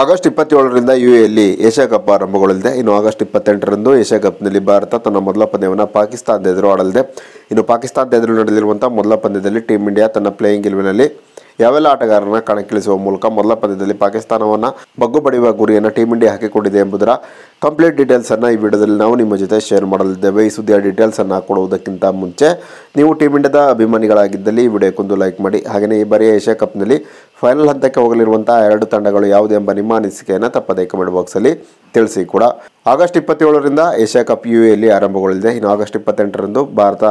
August ಇಪ್ಪತ್ತೇಳರಿಂದ ಯು ಎಲ್ಲಿ ಏಷ್ಯಾ ಕಪ್ ಆರಂಭಗೊಳ್ಳಲಿದೆ ಇನ್ನು ಆಗಸ್ಟ್ ಇಪ್ಪತ್ತೆಂಟರಂದು ಏಷ್ಯಾ ಕಪ್ನಲ್ಲಿ ಭಾರತ ತನ್ನ ಮೊದಲ ಪಂದ್ಯವನ್ನು ಪಾಕಿಸ್ತಾನದ ಎದುರು ಆಡಲಿದೆ ಇನ್ನು ಪಾಕಿಸ್ತಾನದ ಎದುರು ನಡೆದಿರುವಂಥ ಮೊದಲ ಪಂದ್ಯದಲ್ಲಿ ಟೀಮ್ ಇಂಡಿಯಾ ತನ್ನ ಪ್ಲೇಯಿಂಗ್ ಇಲೆವೆನಲ್ಲಿ ಯಾವೆಲ್ಲ ಆಟಗಾರರನ್ನ ಕಣಕ್ಕಿಳಿಸುವ ಮೂಲಕ ಮೊದಲ ಪಂದ್ಯದಲ್ಲಿ ಪಾಕಿಸ್ತಾನವನ್ನು ಬಡಿಯುವ ಗುರಿಯನ್ನು ಟೀಮ್ ಇಂಡಿಯಾ ಹಾಕಿಕೊಂಡಿದೆ ಎಂಬುದರ ಕಂಪ್ಲೀಟ್ ಡೀಟೇಲ್ಸ್ ಅನ್ನು ಈ ವಿಡಿಯೋದಲ್ಲಿ ನಾವು ನಿಮ್ಮ ಜೊತೆ ಶೇರ್ ಮಾಡಲಿದ್ದೇವೆ ಈ ಸುದ್ದಿಯ ಡೀಟೇಲ್ಸ್ ಅನ್ನು ಕೊಡುವುದಕ್ಕಿಂತ ಮುಂಚೆ ನೀವು ಟೀಮ್ ಇಂಡಿಯಾದ ಅಭಿಮಾನಿಗಳಾಗಿದ್ದಲ್ಲಿ ಈ ವಿಡಿಯೋಕ್ಕೊಂದು ಲೈಕ್ ಮಾಡಿ ಹಾಗೆಯೇ ಈ ಬಾರಿಯ ಏಷ್ಯಾ ಕಪ್ನಲ್ಲಿ ಫೈನಲ್ ಹಂತಕ್ಕೆ ಹೋಗಲಿರುವಂತಹ ಎರಡು ತಂಡಗಳು ಯಾವುದು ಎಂಬ ನಿಮ್ಮ ಅನಿಸಿಕೆಯನ್ನು ತಪ್ಪದೇ ಕಮೆಂಟ್ ಅಲ್ಲಿ ತಿಳಿಸಿ ಕೂಡ ಆಗಸ್ಟ್ ಇಪ್ಪತ್ತೇಳರಿಂದ ಏಷ್ಯಾ ಕಪ್ ಯು ಎಲ್ಲಿ ಆರಂಭಗೊಳ್ಳಲಿದೆ ಇನ್ನು ಆಗಸ್ಟ್ ಇಪ್ಪತ್ತೆಂಟರಂದು ಭಾರತ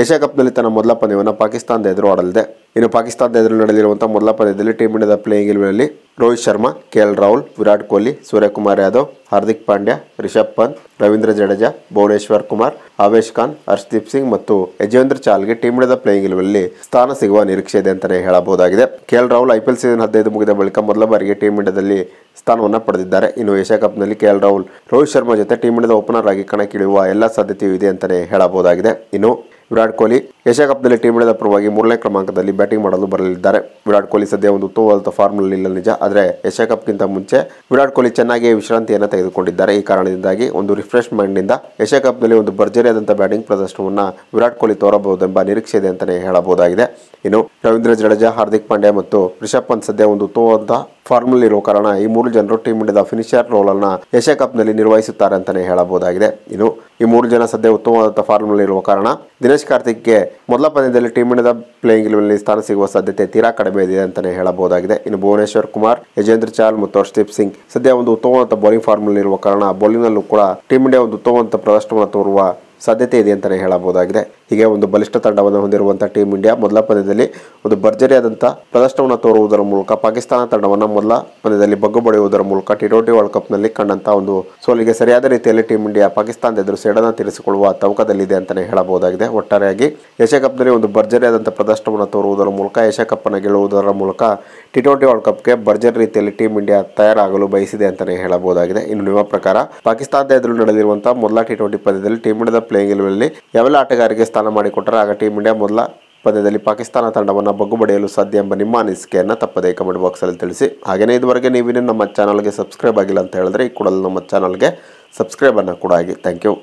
ಏಷ್ಯಾ ಕಪ್ನಲ್ಲಿ ತನ್ನ ಮೊದಲ ಪಂದ್ಯವನ್ನು ಪಾಕಿಸ್ತಾನದ ಎದುರು ಆಡಲಿದೆ ಇನ್ನು ಪಾಕಿಸ್ತಾನದ ಎದುರು ನಡೆಯಲಿರುವಂತಹ ಮೊದಲ ಪಂದ್ಯದಲ್ಲಿ ಟೀಂ ಇಂಡಿಯಾದ ಪ್ಲೇಯಿಂಗ್ ಇಲ್ವಿನಲ್ಲಿ ರೋಹಿತ್ ಶರ್ಮಾ ಕೆ ಎಲ್ ರಾಹುಲ್ ವಿರಾಟ್ ಕೊಹ್ಲಿ ಸೂರ್ಯಕುಮಾರ್ ಯಾದವ್ ಹಾರ್ದಿಕ್ ಪಾಂಡ್ಯ ರಿಷಬ್ ಪಂತ್ ರವೀಂದ್ರ ಜಡೇಜಾ ಭುವನೇಶ್ವರ್ ಕುಮಾರ್ ಅವೇಶ್ ಖಾನ್ ಹರ್ಷದೀಪ್ ಸಿಂಗ್ ಮತ್ತು ಯಜೇಂದ್ರ ಚಾಲ್ಗೆ ಟೀಮ್ ಇಂಡಿಯಾದ ಪ್ಲೇಯಿಂಗ್ ಇಲ್ವಿನಲ್ಲಿ ಸ್ಥಾನ ಸಿಗುವ ನಿರೀಕ್ಷೆ ಇದೆ ಅಂತಲೇ ಹೇಳಬಹುದಾಗಿದೆ K L Rahul IPL season ಹದಿನೈದು ಮುಗಿದ ಬಳಿಕ ಮೊದಲ ಬಾರಿಗೆ ಟೀಂ ಇಂಡಿಯಾದಲ್ಲಿ ಸ್ಥಾನವನ್ನು ಪಡೆದಿದ್ದಾರೆ ಇನ್ನು ಏಷ್ಯಾ ಕಪ್ನಲ್ಲಿ ಕೆ ಎಲ್ ರಾಹುಲ್ ರೋಹಿತ್ ಶರ್ಮಾ ಜೊತೆ ಟೀಮ್ ಇಂಡಿಯಾದ ಓಪನರ್ ಆಗಿ ಕಣಕ್ಕಿಳಿಯುವ ಎಲ್ಲ ಸಾಧ್ಯತೆಯೂ ಇದೆ ಅಂತಲೇ ಹೇಳಬಹುದಾಗಿದೆ ಇನ್ನು ವಿರಾಟ್ ಕೊಹ್ಲಿ ಏಷ್ಯಾ ಕಪ್ನಲ್ಲಿ ಟೀಮ್ ಇಂಡಿಯಾದ ಪರವಾಗಿ ಮೂರನೇ ಕ್ರಮಾಂಕದಲ್ಲಿ ಬ್ಯಾಟಿಂಗ್ ಮಾಡಲು ಬರಲಿದ್ದಾರೆ ವಿರಾಟ್ ಕೊಹ್ಲಿ ಸದ್ಯ ಒಂದು ಉತ್ತಮವಾದ ಫಾರ್ಮ್ನಲ್ಲಿ ಇಲ್ಲ ನಿಜ ಆದರೆ ಏಷ್ಯಾ ಕಪ್ಗಿಂತ ಮುಂಚೆ ವಿರಾಟ್ ಕೊಹ್ಲಿ ಚೆನ್ನಾಗಿಯೇ ವಿಶ್ರಾಂತಿಯನ್ನು ತೆಗೆದುಕೊಂಡಿದ್ದಾರೆ ಈ ಕಾರಣದಿಂದಾಗಿ ಒಂದು ರಿಫ್ರೆಶ್ ಮೈಂಡ್ನಿಂದ ಏಷ್ಯಾ ಕಪ್ನಲ್ಲಿ ಒಂದು ಭರ್ಜರಿಯಾದಂಥ ಬ್ಯಾಟಿಂಗ್ ಪ್ರದರ್ಶನವನ್ನು ವಿರಾಟ್ ಕೊಹ್ಲಿ ತೋರಬಹುದೆಂಬ ನಿರೀಕ್ಷೆ ಇದೆ ಅಂತಲೇ ಹೇಳಬಹುದಾಗಿದೆ ಇನ್ನು ರವೀಂದ್ರ ಜಡೇಜಾ ಹಾರ್ದಿಕ್ ಪಾಂಡ್ಯ ಮತ್ತು ರಿಷಬ್ ಪಂತ್ ಸದ್ಯ ಒಂದು ನಲ್ಲಿ ಇರುವ ಕಾರಣ ಈ ಮೂರು ಜನರು ಟೀಮ್ ಇಂಡಿಯಾದ ಫಿನಿಷರ್ ರೋಲ್ ಅನ್ನ ಏಷ್ಯಾ ಕಪ್ ನಲ್ಲಿ ನಿರ್ವಹಿಸುತ್ತಾರೆ ಅಂತಾನೆ ಹೇಳಬಹುದಾಗಿದೆ ಇನ್ನು ಈ ಮೂರು ಜನ ಸದ್ಯ ನಲ್ಲಿ ಇರುವ ಕಾರಣ ದಿನೇಶ್ ಕಾರ್ತಿಕ್ಗೆ ಮೊದಲ ಪಂದ್ಯದಲ್ಲಿ ಟೀಮ್ ಇಂಡಿಯಾದ ಪ್ಲೇಯಿಂಗ್ ನಲ್ಲಿ ಸ್ಥಾನ ಸಿಗುವ ಸಾಧ್ಯತೆ ತೀರಾ ಕಡಿಮೆ ಇದೆ ಅಂತಾನೆ ಹೇಳಬಹುದಾಗಿದೆ ಇನ್ನು ಭುವನೇಶ್ವರ್ ಕುಮಾರ್ ಯಜೇಂದ್ರ ಚಾಲ್ ಮತ್ತು ಹರ್ಷದೀಪ್ ಸಿಂಗ್ ಸದ್ಯ ಒಂದು ಉತ್ತಮವಾದ ಬೌಲಿಂಗ್ ಇರುವ ಕಾರಣ ನಲ್ಲೂ ಕೂಡ ಟೀಮ್ ಇಂಡಿಯಾ ಒಂದು ಉತ್ತಮವಾದ ಪ್ರದರ್ಶನವನ್ನು ತೋರುವ ಸಾಧ್ಯತೆ ಇದೆ ಅಂತಲೇ ಹೇಳಬಹುದಾಗಿದೆ ಹೀಗೆ ಒಂದು ಬಲಿಷ್ಠ ತಂಡವನ್ನು ಹೊಂದಿರುವಂತಹ ಟೀಂ ಇಂಡಿಯಾ ಮೊದಲ ಪಂದ್ಯದಲ್ಲಿ ಒಂದು ಭರ್ಜರಿಯಾದಂತಹ ಪ್ರದರ್ಶನವನ್ನು ತೋರುವುದರ ಮೂಲಕ ಪಾಕಿಸ್ತಾನ ತಂಡವನ್ನು ಮೊದಲ ಪಂದ್ಯದಲ್ಲಿ ಬಗ್ಗು ಬಡಿಯುವುದರ ಮೂಲಕ ಟಿ ಟ್ವೆಂಟಿ ವರ್ಲ್ಡ್ ನಲ್ಲಿ ಕಂಡಂತಹ ಒಂದು ಸೋಲಿಗೆ ಸರಿಯಾದ ರೀತಿಯಲ್ಲಿ ಟೀಂ ಇಂಡಿಯಾ ಪಾಕಿಸ್ತಾನದ ಎದುರು ಸೆಡನ್ನ ತೀರಿಸಿಕೊಳ್ಳುವ ತವಕದಲ್ಲಿದೆ ಅಂತಲೇ ಹೇಳಬಹುದಾಗಿದೆ ಒಟ್ಟಾರೆಯಾಗಿ ಏಷ್ಯಾ ಕಪ್ ನಲ್ಲಿ ಒಂದು ಭರ್ಜರಿಯಾದಂತಹ ಪ್ರದರ್ಶನವನ್ನು ತೋರುವುದರ ಮೂಲಕ ಏಷ್ಯಾ ಕಪ್ ಅನ್ನು ಗೆಲ್ಲುವುದರ ಮೂಲಕ ಟಿ ಟ್ವೆಂಟಿ ವರ್ಲ್ಡ್ ಕಪ್ಗೆ ಭರ್ಜರಿ ರೀತಿಯಲ್ಲಿ ಟೀಂ ಇಂಡಿಯಾ ತಯಾರಾಗಲು ಬಯಸಿದೆ ಅಂತಲೇ ಹೇಳಬಹುದಾಗಿದೆ ಇನ್ನು ನಿಮ್ಮ ಪ್ರಕಾರ ಪಾಕಿಸ್ತಾನದ ಎದುರು ನಡೆದಿರುವಂತಹ ಮೊದಲ ಟಿ ಟ್ವೆಂಟಿ ಪಂದ್ಯದಲ್ಲಿ ಟೀಂ ಇಂಡಿಯಾದ ಪ್ಲೇಯಿಂಗ್ ಇಲೆವೆನ್ನಲ್ಲಿ ಯಾವೆಲ್ಲ ಆಟಗಾರರಿಗೆ ಸ್ಥಾನ ಸ್ಥಾನ ಮಾಡಿಕೊಟ್ಟರೆ ಆಗ ಟೀಮ್ ಇಂಡಿಯಾ ಮೊದಲ ಪಂದ್ಯದಲ್ಲಿ ಪಾಕಿಸ್ತಾನ ತಂಡವನ್ನು ಬಗ್ಗುಬಡಿಯಲು ಸಾಧ್ಯ ಎಂಬ ನಿಮ್ಮ ಅನಿಸಿಕೆಯನ್ನು ತಪ್ಪದೇ ಕಮೆಂಟ್ ಬಾಕ್ಸಲ್ಲಿ ತಿಳಿಸಿ ಹಾಗೆಯೇ ಇದುವರೆಗೆ ನೀವಿನ ನಮ್ಮ ಚಾನಲ್ಗೆ ಸಬ್ಸ್ಕ್ರೈಬ್ ಆಗಿಲ್ಲ ಅಂತ ಹೇಳಿದ್ರೆ ಈ ಕೂಡಲೇ ನಮ್ಮ ಚಾನಲ್ಗೆ ಸಬ್ಸ್ಕ್ರೈಬನ್ನು ಕೂಡ ಆಗಿ ಥ್ಯಾಂಕ್ ಯು